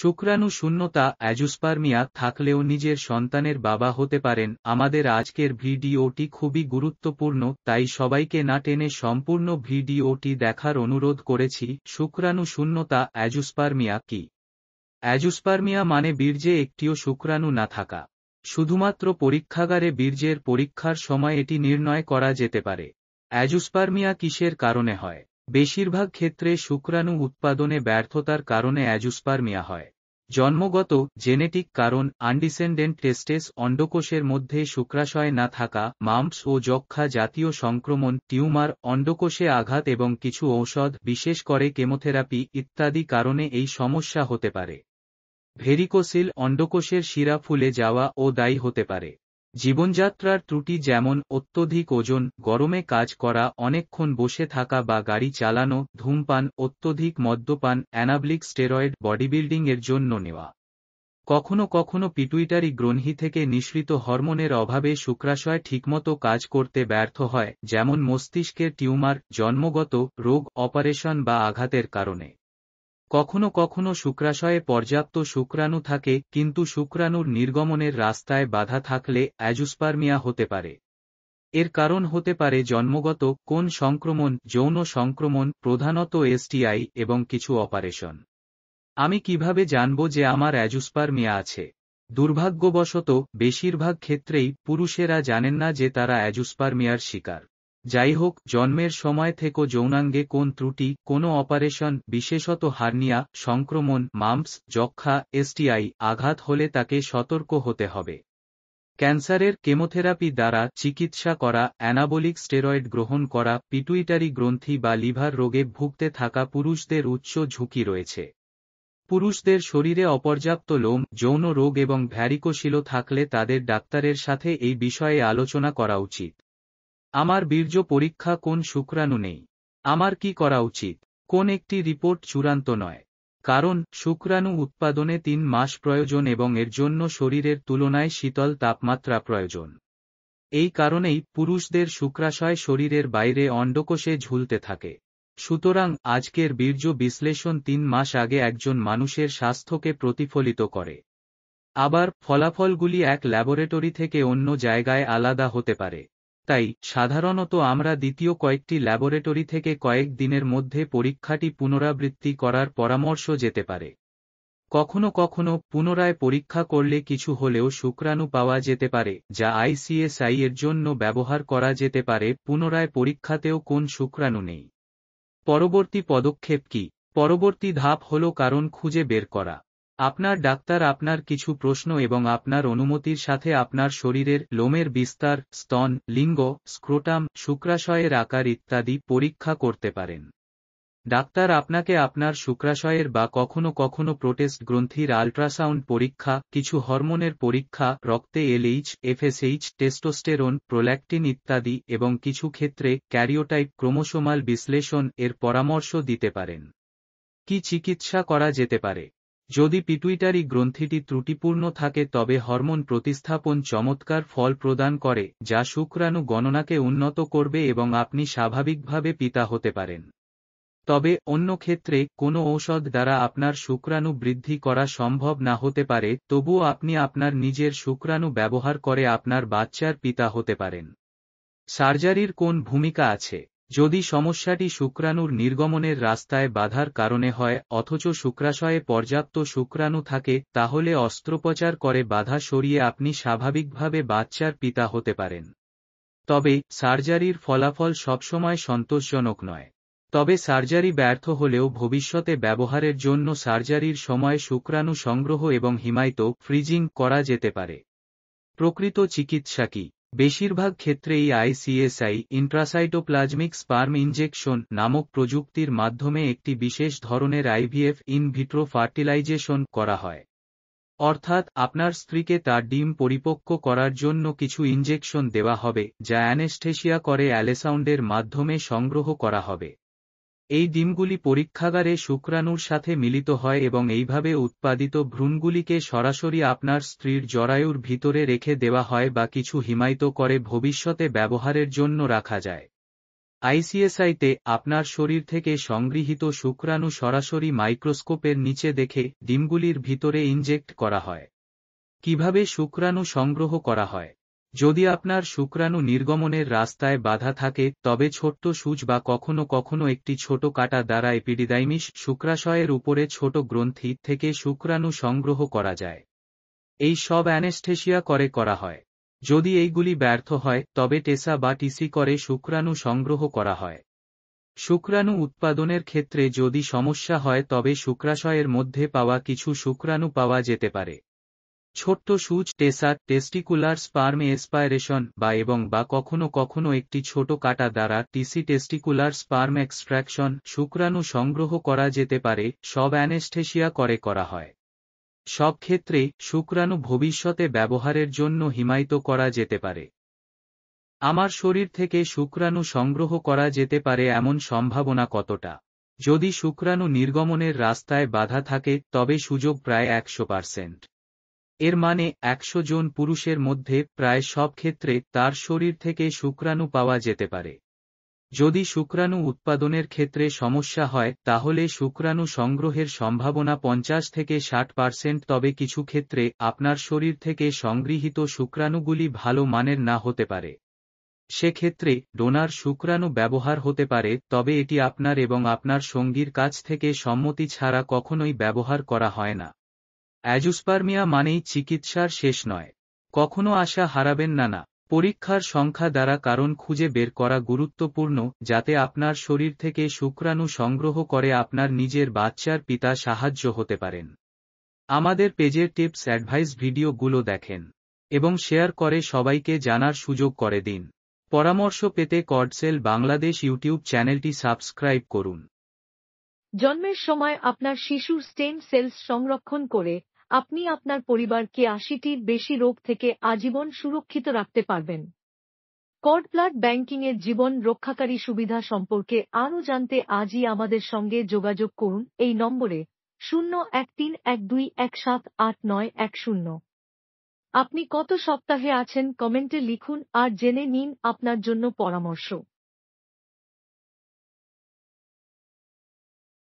শুক্রাণু শূন্যতা অ্যাজুস্পার্মিয়া থাকলেও নিজের সন্তানের বাবা হতে পারেন আমাদের আজকের ভিডিওটি খুবই গুরুত্বপূর্ণ তাই সবাইকে না টেনে সম্পূর্ণ ভিডিওটি দেখার অনুরোধ করেছি শুক্রাণু শূন্যতা অ্যাজুস্পার্মিয়া কি অ্যাজুস্পার্মিয়া মানে বীর্যে একটিও শুক্রাণু না থাকা শুধুমাত্র পরীক্ষাগারে বীর্যের পরীক্ষার সময় এটি নির্ণয় করা যেতে পারে অ্যাজুস্পার্মিয়া কিসের কারণে হয় বেশিরভাগ ক্ষেত্রে শুক্রাণু উৎপাদনে ব্যর্থতার কারণে অ্যাজুস্পারমিয়া হয় জন্মগত জেনেটিক কারণ আনডিসেন্ডেন্ট টেস্টেস অন্ডকোষের মধ্যে শুক্রাশয় না থাকা মাম্পস ও যক্ষা জাতীয় সংক্রমণ টিউমার অন্ডকোষে আঘাত এবং কিছু ঔষধ বিশেষ করে কেমোথেরাপি ইত্যাদি কারণে এই সমস্যা হতে পারে ভেরিকোসিল অন্ডকোষের শিরা ফুলে যাওয়া ও দায়ী হতে পারে জীবনযাত্রার ত্রুটি যেমন অত্যধিক ওজন গরমে কাজ করা অনেকক্ষণ বসে থাকা বা গাড়ি চালানো ধূমপান অত্যধিক মদ্যপান অ্যানাবলিক স্টেরয়েড এর জন্য নেওয়া কখনো কখনো পিটুইটারি গ্রন্থি থেকে নিঃসৃত হরমোনের অভাবে শুক্রাশয় ঠিকমতো কাজ করতে ব্যর্থ হয় যেমন মস্তিষ্কের টিউমার জন্মগত রোগ অপারেশন বা আঘাতের কারণে কখনো কখনো শুক্রাশয়ে পর্যাপ্ত শুক্রাণু থাকে কিন্তু শুক্রাণুর নির্গমনের রাস্তায় বাধা থাকলে অ্যাজুস্পার্মিয়া হতে পারে এর কারণ হতে পারে জন্মগত কোন সংক্রমণ যৌন সংক্রমণ প্রধানত এসটিআই এবং কিছু অপারেশন আমি কিভাবে জানব যে আমার অ্যাজুস্পার্মিয়া আছে দুর্ভাগ্যবশত বেশিরভাগ ক্ষেত্রেই পুরুষেরা জানেন না যে তারা অ্যাজুস্পারমিয়ার শিকার যাইহোক জন্মের সময় থেকে যৌনাঙ্গে কোন ত্রুটি কোনো অপারেশন বিশেষত হার্নিয়া সংক্রমণ মাম্পস যক্ষা এসটিআই আঘাত হলে তাকে সতর্ক হতে হবে ক্যান্সারের কেমোথেরাপি দ্বারা চিকিৎসা করা অ্যানাবলিক স্টেরয়েড গ্রহণ করা পিটুইটারি গ্রন্থি বা লিভার রোগে ভুগতে থাকা পুরুষদের উচ্চ ঝুঁকি রয়েছে পুরুষদের শরীরে অপর্যাপ্ত লোম যৌন রোগ এবং ভ্যারিকোশিল থাকলে তাদের ডাক্তারের সাথে এই বিষয়ে আলোচনা করা উচিত আমার বীর্য পরীক্ষা কোন শুক্রাণু নেই আমার কি করা উচিত কোন একটি রিপোর্ট চূড়ান্ত নয় কারণ শুক্রাণু উৎপাদনে তিন মাস প্রয়োজন এবং এর জন্য শরীরের তুলনায় শীতল তাপমাত্রা প্রয়োজন এই কারণেই পুরুষদের শুক্রাশয় শরীরের বাইরে অণ্ডকোষে ঝুলতে থাকে সুতরাং আজকের বীর্য বিশ্লেষণ তিন মাস আগে একজন মানুষের স্বাস্থ্যকে প্রতিফলিত করে আবার ফলাফলগুলি এক ল্যাবরেটরি থেকে অন্য জায়গায় আলাদা হতে পারে তাই সাধারণত আমরা দ্বিতীয় কয়েকটি ল্যাবরেটরি থেকে কয়েক দিনের মধ্যে পরীক্ষাটি পুনরাবৃত্তি করার পরামর্শ যেতে পারে কখনো কখনো পুনরায় পরীক্ষা করলে কিছু হলেও শুক্রাণু পাওয়া যেতে পারে যা আইসিএসআই এর জন্য ব্যবহার করা যেতে পারে পুনরায় পরীক্ষাতেও কোন শুক্রাণু নেই পরবর্তী পদক্ষেপ কি পরবর্তী ধাপ হল কারণ খুঁজে বের করা আপনার ডাক্তার আপনার কিছু প্রশ্ন এবং আপনার অনুমতির সাথে আপনার শরীরের লোমের বিস্তার স্তন লিঙ্গ স্ক্রোটাম শুক্রাশয়ের আকার ইত্যাদি পরীক্ষা করতে পারেন ডাক্তার আপনাকে আপনার শুক্রাশয়ের বা কখনো কখনো প্রোটেস্ট গ্রন্থির আল্ট্রাসাউন্ড পরীক্ষা কিছু হরমোনের পরীক্ষা রক্তে এলএইচ এফএসএইচ টেস্টোস্টেরন প্রোল্যাক্টিন ইত্যাদি এবং কিছু ক্ষেত্রে ক্যারিওটাইপ ক্রোমোসোমাল বিশ্লেষণ এর পরামর্শ দিতে পারেন কি চিকিৎসা করা যেতে পারে যদি পিটুইটারি গ্রন্থিটি ত্রুটিপূর্ণ থাকে তবে হরমোন প্রতিস্থাপন চমৎকার ফল প্রদান করে যা শুক্রাণু গণনাকে উন্নত করবে এবং আপনি স্বাভাবিকভাবে পিতা হতে পারেন তবে অন্য ক্ষেত্রে কোনো ঔষধ দ্বারা আপনার শুক্রাণু বৃদ্ধি করা সম্ভব না হতে পারে তবুও আপনি আপনার নিজের শুক্রাণু ব্যবহার করে আপনার বাচ্চার পিতা হতে পারেন সার্জারির কোন ভূমিকা আছে যদি সমস্যাটি শুক্রাণুর নির্গমনের রাস্তায় বাধার কারণে হয় অথচ শুক্রাশয়ে পর্যাপ্ত শুক্রাণু থাকে তাহলে অস্ত্রোপচার করে বাধা সরিয়ে আপনি স্বাভাবিকভাবে বাচ্চার পিতা হতে পারেন তবে সার্জারির ফলাফল সবসময় সন্তোষজনক নয় তবে সার্জারি ব্যর্থ হলেও ভবিষ্যতে ব্যবহারের জন্য সার্জারির সময় শুক্রাণু সংগ্রহ এবং হিমায়িত ফ্রিজিং করা যেতে পারে প্রকৃত চিকিৎসা কি বেশিরভাগ ক্ষেত্রেই আইসিএসআই ইন্ট্রাসাইটোপ্লাজমিক স্পার্ম ইনজেকশন নামক প্রযুক্তির মাধ্যমে একটি বিশেষ ধরনের আইভিএফ ইন ভিট্রো ফার্টিলাইজেশন করা হয় অর্থাৎ আপনার স্ত্রীকে তার ডিম পরিপক্ক করার জন্য কিছু ইনজেকশন দেওয়া হবে যা অ্যানেস্থেশিয়া করে অ্যালেসাউন্ডের মাধ্যমে সংগ্রহ করা হবে এই ডিমগুলি পরীক্ষাগারে শুক্রাণুর সাথে মিলিত হয় এবং এইভাবে উৎপাদিত ভ্রূণগুলিকে সরাসরি আপনার স্ত্রীর জরায়ুর ভিতরে রেখে দেওয়া হয় বা কিছু হিমায়িত করে ভবিষ্যতে ব্যবহারের জন্য রাখা যায় আইসিএসআইতে আপনার শরীর থেকে সংগৃহীত শুক্রাণু সরাসরি মাইক্রোস্কোপের নিচে দেখে ডিমগুলির ভিতরে ইনজেক্ট করা হয় কিভাবে শুক্রাণু সংগ্রহ করা হয় যদি আপনার শুক্রাণু নির্গমনের রাস্তায় বাধা থাকে তবে ছোট্ট সুচ বা কখনো কখনো একটি ছোট কাটা দ্বারা এপিডিদাইমিস শুক্রাশয়ের উপরে ছোট গ্রন্থি থেকে শুক্রাণু সংগ্রহ করা যায় এই সব অ্যানেস্থেশিয়া করে করা হয় যদি এইগুলি ব্যর্থ হয় তবে টেসা বা টিসি করে শুক্রাণু সংগ্রহ করা হয় শুক্রাণু উৎপাদনের ক্ষেত্রে যদি সমস্যা হয় তবে শুক্রাশয়ের মধ্যে পাওয়া কিছু শুক্রাণু পাওয়া যেতে পারে ছোট্ট সুজ টেসার টেস্টিকুলার স্পার্ম এসপাইরেশন বা এবং বা কখনো কখনো একটি ছোট কাটা দ্বারা টিসি টেস্টিকুলার স্পার্ম এক্সট্রাকশন শুক্রাণু সংগ্রহ করা যেতে পারে সব অ্যানেস্থেশিয়া করে করা হয় সব ক্ষেত্রে শুক্রাণু ভবিষ্যতে ব্যবহারের জন্য হিমায়িত করা যেতে পারে আমার শরীর থেকে শুক্রাণু সংগ্রহ করা যেতে পারে এমন সম্ভাবনা কতটা যদি শুক্রাণু নির্গমনের রাস্তায় বাধা থাকে তবে সুযোগ প্রায় একশো পার্সেন্ট এর মানে একশো জন পুরুষের মধ্যে প্রায় সব ক্ষেত্রে তার শরীর থেকে শুক্রাণু পাওয়া যেতে পারে যদি শুক্রাণু উৎপাদনের ক্ষেত্রে সমস্যা হয় তাহলে শুক্রাণু সংগ্রহের সম্ভাবনা পঞ্চাশ থেকে ষাট পার্সেন্ট তবে কিছু ক্ষেত্রে আপনার শরীর থেকে সংগৃহীত শুক্রাণুগুলি ভালো মানের না হতে পারে সেক্ষেত্রে ডোনার শুক্রাণু ব্যবহার হতে পারে তবে এটি আপনার এবং আপনার সঙ্গীর কাছ থেকে সম্মতি ছাড়া কখনোই ব্যবহার করা হয় না অ্যাজুস্পার্মিয়া মানেই চিকিৎসার শেষ নয় কখনো আশা হারাবেন না না পরীক্ষার সংখ্যা দ্বারা কারণ খুঁজে বের করা গুরুত্বপূর্ণ যাতে আপনার শরীর থেকে শুক্রাণু সংগ্রহ করে আপনার নিজের বাচ্চার পিতা সাহায্য হতে পারেন আমাদের পেজের টিপস অ্যাডভাইস ভিডিওগুলো দেখেন এবং শেয়ার করে সবাইকে জানার সুযোগ করে দিন পরামর্শ পেতে কডসেল বাংলাদেশ ইউটিউব চ্যানেলটি সাবস্ক্রাইব করুন জন্মের সময় আপনার শিশুর স্টেম সেলস সংরক্ষণ করে আপনি আপনার পরিবারকে আশিটির বেশি রোগ থেকে আজীবন সুরক্ষিত রাখতে পারবেন কর্ড ব্লাড ব্যাংকিংয়ের জীবন রক্ষাকারী সুবিধা সম্পর্কে আরও জানতে আজই আমাদের সঙ্গে যোগাযোগ করুন এই নম্বরে শূন্য এক তিন এক দুই এক সাত আট নয় এক শূন্য আপনি কত সপ্তাহে আছেন কমেন্টে লিখুন আর জেনে নিন আপনার জন্য পরামর্শ